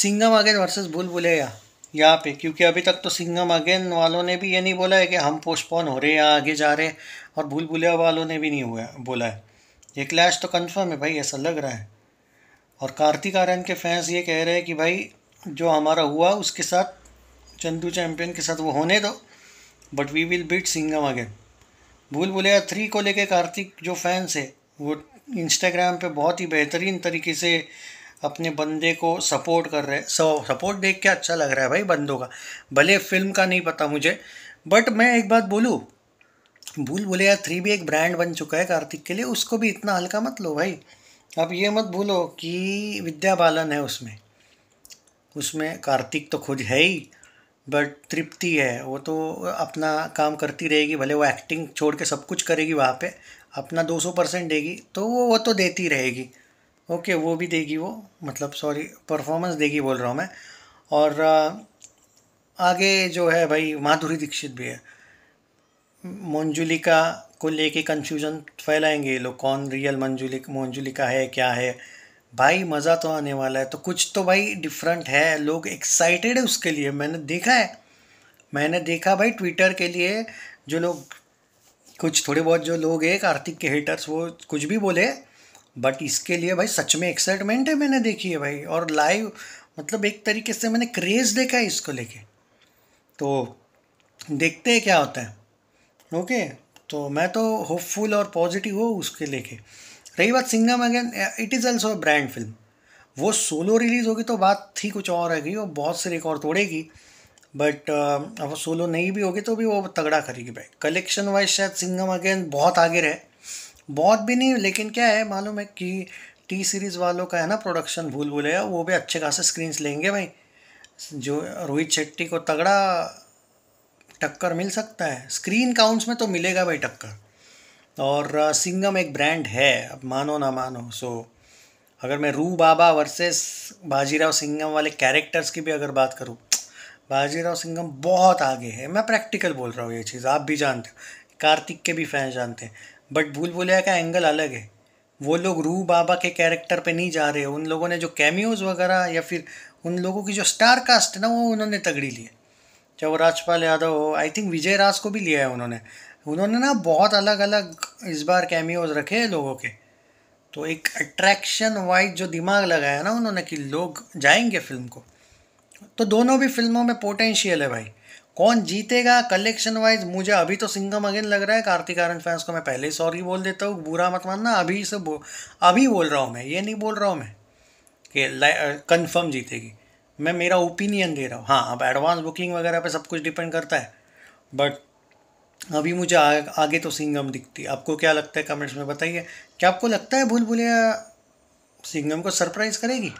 Singham again versus भूल बुलेया यहाँ पे क्योंकि अभी तक तो सिंगम अगेन वालों ने भी ये नहीं बोला है कि हम पोस्टपोन हो रहे हैं आगे जा रहे हैं और भूल भुलिया वालों ने भी नहीं हुआ बोला है ये क्लैश तो कन्फर्म है भाई ऐसा लग रहा है और कार्तिक आर्यन के फैंस ये कह रहे हैं कि भाई जो हमारा हुआ उसके साथ चंदू चैम्पियन के साथ वो होने दो but we will beat Singham again Bhool Bhulaiyaa three को लेके कार्तिक जो फैंस है वो इंस्टाग्राम पे बहुत ही बेहतरीन तरीके से अपने बंदे को सपोर्ट कर रहे सपोर्ट देख के अच्छा लग रहा है भाई बंदों का भले फिल्म का नहीं पता मुझे बट मैं एक बात बोलूँ भूल यार थ्री भी एक ब्रांड बन चुका है कार्तिक के लिए उसको भी इतना हल्का मत लो भाई अब ये मत भूलो कि विद्या बालन है उसमें उसमें कार्तिक तो खुद है ही बट तृप्ति है वो तो अपना काम करती रहेगी भले वो एक्टिंग छोड़ के सब कुछ करेगी वहाँ पे अपना दो सौ परसेंट देगी तो वो वो तो देती रहेगी ओके वो भी देगी वो मतलब सॉरी परफॉर्मेंस देगी बोल रहा हूँ मैं और आगे जो है भाई माधुरी दीक्षित भी है मंजुलिका को लेके कंफ्यूजन फैलाएंगे लोग कौन रियल मंजुलिक मंजुलिका है क्या है भाई मज़ा तो आने वाला है तो कुछ तो भाई डिफरेंट है लोग एक्साइटेड है उसके लिए मैंने देखा है मैंने देखा भाई ट्विटर के लिए जो लोग कुछ थोड़े बहुत जो लोग हैं कार्तिक के हेटर्स वो कुछ भी बोले बट इसके लिए भाई सच में एक्साइटमेंट है मैंने देखी है भाई और लाइव मतलब एक तरीके से मैंने क्रेज़ देखा है इसको लेके तो देखते हैं क्या होता है ओके तो मैं तो होपफुल और पॉजिटिव हूँ उसके लेके रही बात Singham again it is also brand film वो सोलो रिलीज़ होगी तो बात थी कुछ और रहेगी वो बहुत से रिकॉर्ड तोड़ेगी बट अब सोलो नहीं भी होगी तो भी वो तगड़ा करेगी भाई कलेक्शन वाइज शायद सिंगम अगेन बहुत आगे रहे बहुत भी नहीं लेकिन क्या है मालूम है कि टी सीरीज़ वालों का है ना प्रोडक्शन भूल भूलेगा वो भी अच्छे खासे स्क्रीन्स लेंगे भाई जो रोहित शेट्टी को तगड़ा टक्कर मिल सकता है स्क्रीन काउंट्स में तो मिलेगा भाई टक्कर और सिंगम एक ब्रांड है अब मानो ना मानो सो अगर मैं रू बाबा वर्सेस बाजीराव सिंगम वाले कैरेक्टर्स की भी अगर बात करूँ बाजीराव सिंगम बहुत आगे है मैं प्रैक्टिकल बोल रहा हूँ ये चीज़ आप भी जानते हो कार्तिक के भी फैन जानते हैं बट भूल भुलैया का एंगल अलग है वो लोग रू बाबा के कैरेक्टर पे नहीं जा रहे उन लोगों ने जो कैमियोज वगैरह या फिर उन लोगों की जो स्टार कास्ट ना वो उन्होंने तगड़ी ली है चाहे वो राजपाल यादव हो आई थिंक विजय राज को भी लिया है उन्होंने उन्होंने ना बहुत अलग अलग इस बार कैमियोज रखे हैं लोगों के तो एक अट्रैक्शन वाइज जो दिमाग लगाया ना उन्होंने कि लोग जाएंगे फिल्म को तो दोनों भी फिल्मों में पोटेंशियल है भाई कौन जीतेगा कलेक्शन वाइज मुझे अभी तो सिंगम अगेन लग रहा है कार्तिक आर्यन फैंस को मैं पहले ही सॉरी बोल देता हूँ बुरा मत मानना अभी से बो, अभी बोल रहा हूँ मैं ये नहीं बोल रहा हूँ मैं कि कंफर्म जीतेगी मैं मेरा ओपिनियन दे रहा हूँ हाँ अब एडवांस बुकिंग वगैरह पे सब कुछ डिपेंड करता है बट अभी मुझे आ, आगे तो सिंगम दिखती है आपको क्या लगता है कमेंट्स में बताइए क्या आपको लगता है भूल भूलिया सिंगम को सरप्राइज़ करेगी